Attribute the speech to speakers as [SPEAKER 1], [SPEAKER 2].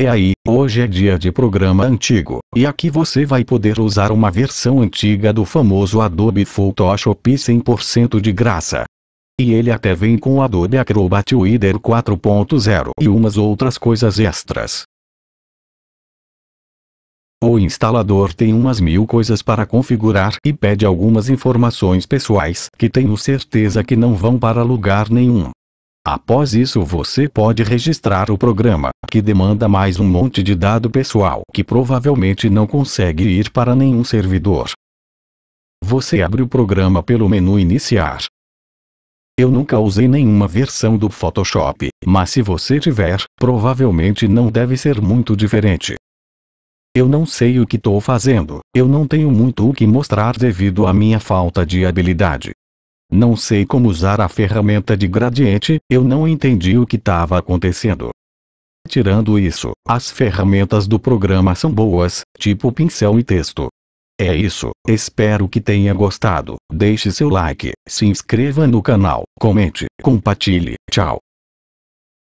[SPEAKER 1] É aí, hoje é dia de programa antigo, e aqui você vai poder usar uma versão antiga do famoso Adobe Photoshop 100% de graça. E ele até vem com o Adobe Acrobat Reader 4.0 e umas outras coisas extras. O instalador tem umas mil coisas para configurar e pede algumas informações pessoais que tenho certeza que não vão para lugar nenhum. Após isso você pode registrar o programa, que demanda mais um monte de dado pessoal que provavelmente não consegue ir para nenhum servidor. Você abre o programa pelo menu Iniciar. Eu nunca usei nenhuma versão do Photoshop, mas se você tiver, provavelmente não deve ser muito diferente. Eu não sei o que estou fazendo, eu não tenho muito o que mostrar devido à minha falta de habilidade. Não sei como usar a ferramenta de gradiente, eu não entendi o que estava acontecendo. Tirando isso, as ferramentas do programa são boas, tipo pincel e texto. É isso, espero que tenha gostado, deixe seu like, se inscreva no canal, comente, compartilhe, tchau.